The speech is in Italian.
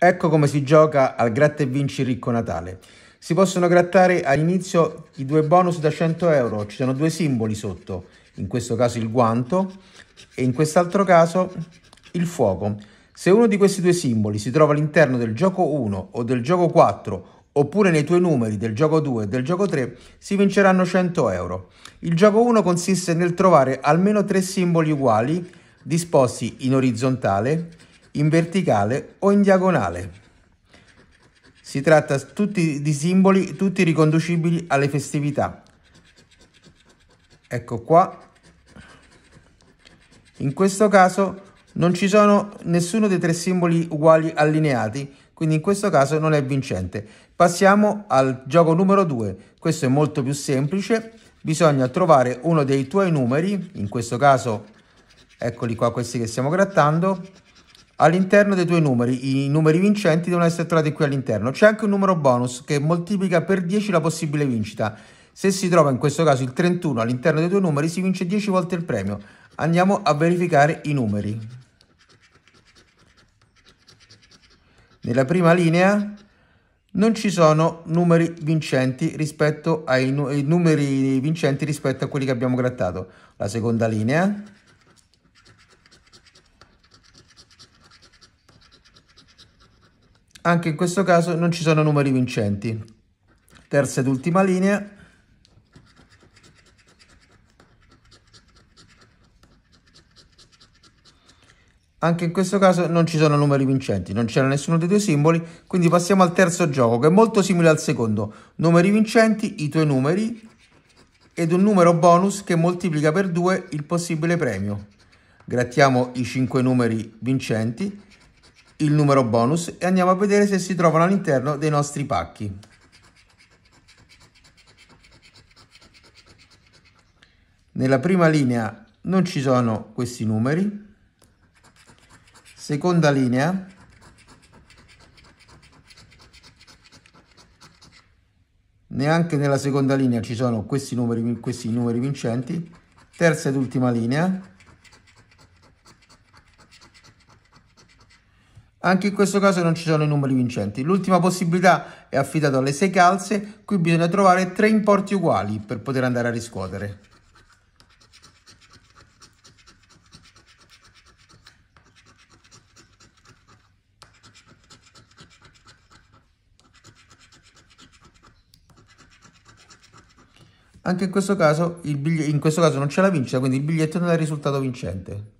Ecco come si gioca al gratta e vinci ricco Natale. Si possono grattare all'inizio i due bonus da 100 euro, ci sono due simboli sotto, in questo caso il guanto e in quest'altro caso il fuoco. Se uno di questi due simboli si trova all'interno del gioco 1 o del gioco 4 oppure nei tuoi numeri del gioco 2 e del gioco 3 si vinceranno 100 euro. Il gioco 1 consiste nel trovare almeno tre simboli uguali disposti in orizzontale in verticale o in diagonale. Si tratta tutti di simboli, tutti riconducibili alle festività. Ecco qua. In questo caso non ci sono nessuno dei tre simboli uguali allineati, quindi in questo caso non è vincente. Passiamo al gioco numero 2. Questo è molto più semplice. Bisogna trovare uno dei tuoi numeri, in questo caso eccoli qua questi che stiamo grattando, all'interno dei tuoi numeri. I numeri vincenti devono essere trovati qui all'interno. C'è anche un numero bonus che moltiplica per 10 la possibile vincita. Se si trova in questo caso il 31 all'interno dei tuoi numeri si vince 10 volte il premio. Andiamo a verificare i numeri. Nella prima linea non ci sono numeri vincenti rispetto ai numeri vincenti rispetto a quelli che abbiamo grattato. La seconda linea Anche in questo caso non ci sono numeri vincenti. Terza ed ultima linea. Anche in questo caso non ci sono numeri vincenti, non c'era nessuno dei due simboli, quindi passiamo al terzo gioco che è molto simile al secondo. Numeri vincenti, i tuoi numeri ed un numero bonus che moltiplica per due il possibile premio. Grattiamo i cinque numeri vincenti il numero bonus e andiamo a vedere se si trovano all'interno dei nostri pacchi. Nella prima linea non ci sono questi numeri. Seconda linea neanche nella seconda linea ci sono questi numeri, questi numeri vincenti. Terza ed ultima linea Anche in questo caso non ci sono i numeri vincenti. L'ultima possibilità è affidata alle 6 calze, qui bisogna trovare 3 importi uguali per poter andare a riscuotere. Anche in questo caso, in questo caso non c'è la vincita, quindi il biglietto non è risultato vincente.